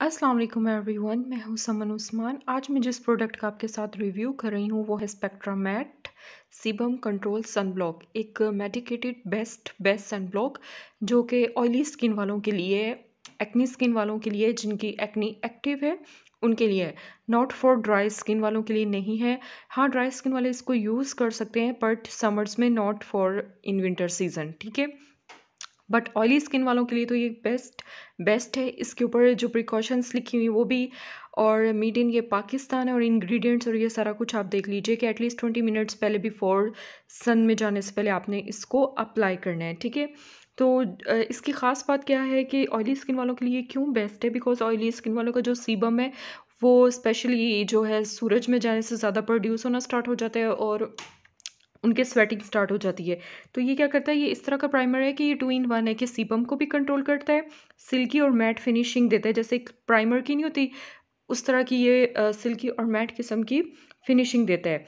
अस्सलाम वालेकुम एवरीवन मैं हूं समन उस्मान आज मैं जिस प्रोडक्ट का आपके साथ रिव्यू कर रही हूं वो है Spectra matte sebum control sun block एक medicated best best sun block जो कि ऑयली स्किन वालों के लिए एक्नी स्किन वालों के लिए जिनकी एक्नी एक्टिव है उनके लिए नॉट फॉर ड्राई स्किन वालों के लिए नहीं है हाँ ड्राई स्किन वाले इसको यूज़ कर सकते हैं बट समर्स में not for in winter season ठीक है बट ऑयली स्किन वालों के लिए तो ये बेस्ट बेस्ट है इसके ऊपर जो प्रिकॉशंस लिखी हुई वो भी और मेड इन ये पाकिस्तान है और इंग्रेडिएंट्स और ये सारा कुछ आप देख लीजिए कि एटलीस्ट ट्वेंटी मिनट्स पहले बिफोर सन में जाने से पहले आपने इसको अप्लाई करना है ठीक है तो इसकी ख़ास बात क्या है कि ऑयली स्किन वालों के लिए क्यों बेस्ट है बिकॉज ऑयली स्किन वालों का जो सीबम है वो स्पेशली जो है सूरज में जाने से ज़्यादा प्रोड्यूस होना स्टार्ट हो जाता है और उनके स्वेटिंग स्टार्ट हो जाती है तो ये क्या करता है ये इस तरह का प्राइमर है कि ये टू इन वन है कि सीबम को भी कंट्रोल करता है सिल्की और मैट फिनिशिंग देता है जैसे एक प्राइमर की नहीं होती उस तरह की ये सिल्की और मैट किस्म की फिनिशिंग देता है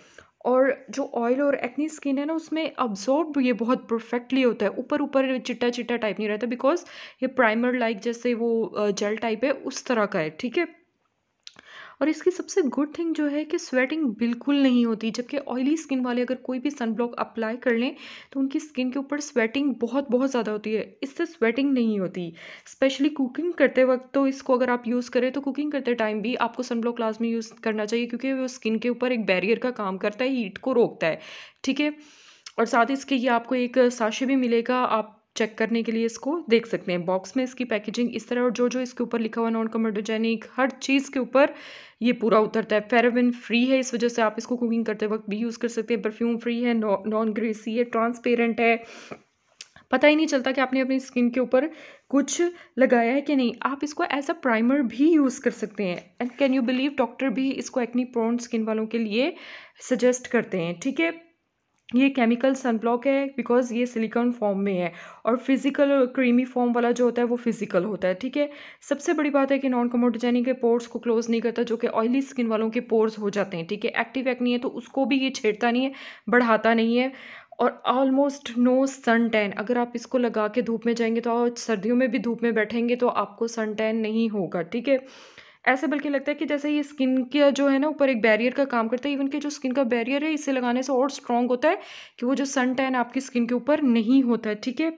और जो ऑयल और एक्नी स्किन है ना उसमें अब्जॉर्ब ये बहुत परफेक्टली होता है ऊपर ऊपर चिट्टा चिट्टा टाइप नहीं रहता बिकॉज ये प्राइमर लाइक जैसे वो जेल टाइप है उस तरह का है ठीक है और इसकी सबसे गुड थिंग जो है कि स्वेटिंग बिल्कुल नहीं होती जबकि ऑयली स्किन वाले अगर कोई भी सनब्लॉक अप्लाई कर लें तो उनकी स्किन के ऊपर स्वेटिंग बहुत बहुत ज़्यादा होती है इससे स्वेटिंग नहीं होती स्पेशली कुकिंग करते वक्त तो इसको अगर आप यूज़ करें तो कुकिंग करते टाइम भी आपको सनब्लॉक लाजमी यूज़ करना चाहिए क्योंकि वो स्किन के ऊपर एक बैरियर का काम करता है हीट को रोकता है ठीक है और साथ ही इसके ये आपको एक साशे भी मिलेगा आप चेक करने के लिए इसको देख सकते हैं बॉक्स में इसकी पैकेजिंग इस तरह और जो जो इसके ऊपर लिखा हुआ नॉन कमोडोजेनिक हर चीज़ के ऊपर ये पूरा उतरता है फेराविन फ्री है इस वजह से आप इसको कुकिंग करते वक्त भी यूज़ कर सकते हैं परफ्यूम फ्री है नॉन ग्रेसी है ट्रांसपेरेंट है पता ही नहीं चलता कि आपने अपनी स्किन के ऊपर कुछ लगाया है कि नहीं आप इसको एज अ प्राइमर भी यूज़ कर सकते हैं and can you believe doctor भी इसको एक्नी प्रोन स्किन वालों के लिए सजेस्ट करते हैं ठीक है ये केमिकल सनब्लॉक है बिकॉज ये सिलिकॉन फॉर्म में है और फिजिकल क्रीमी फॉर्म वाला जो होता है वो फिजिकल होता है ठीक है सबसे बड़ी बात है कि नॉन कमोडोजेनिक के पोर्स को क्लोज नहीं करता जो कि ऑयली स्किन वालों के पोर्स हो जाते हैं ठीक है एक्टिव एक्ट नहीं है तो उसको भी ये छेड़ता नहीं है बढ़ाता नहीं है और ऑलमोस्ट नो सन टैन अगर आप इसको लगा के धूप में जाएंगे तो सर्दियों में भी धूप में बैठेंगे तो आपको सन टैन नहीं होगा ठीक है ऐसे बल्कि लगता है कि जैसे ये स्किन के जो है ना ऊपर एक बैरियर का काम करता है इवन के जो स्किन का बैरियर है इसे लगाने से और स्ट्रॉन्ग होता है कि वो जो सन टैन आपकी स्किन के ऊपर नहीं होता है ठीक है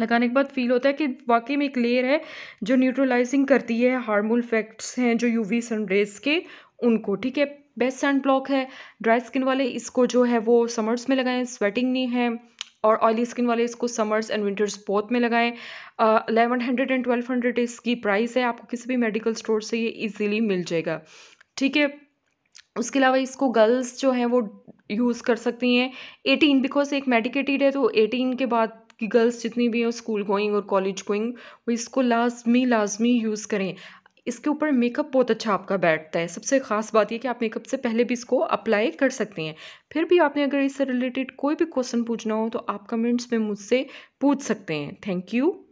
लगाने के बाद फील होता है कि वाकई में एक लेयर है जो न्यूट्रलाइजिंग करती है हार्मोन इफेक्ट्स हैं जो वी सन रेज के उनको ठीक है बेस्ट सन ब्लॉक है ड्राई स्किन वाले इसको जो है वो समर्स में लगाएं स्वेटिंग नहीं है और ऑयली स्किन वाले इसको समर्स एंड विंटर्स बोथ में लगाएं eleven hundred and twelve hundred इसकी प्राइस है आपको किसी भी मेडिकल स्टोर से ये इजीली मिल जाएगा ठीक है उसके अलावा इसको गर्ल्स जो हैं वो यूज़ कर सकती हैं एटीन बिकॉज एक मेडिकेटेड है तो एटीन के बाद कि गर्ल्स जितनी भी हैं स्कूल गोइंग और कॉलेज गोइंग वो इसको लाजमी लाजमी यूज़ करें इसके ऊपर मेकअप बहुत अच्छा आपका बैठता है सबसे ख़ास बात यह कि आप मेकअप से पहले भी इसको अप्लाई कर सकती हैं फिर भी आपने अगर इससे रिलेटेड कोई भी क्वेश्चन पूछना हो तो आप कमेंट्स में मुझसे पूछ सकते हैं थैंक यू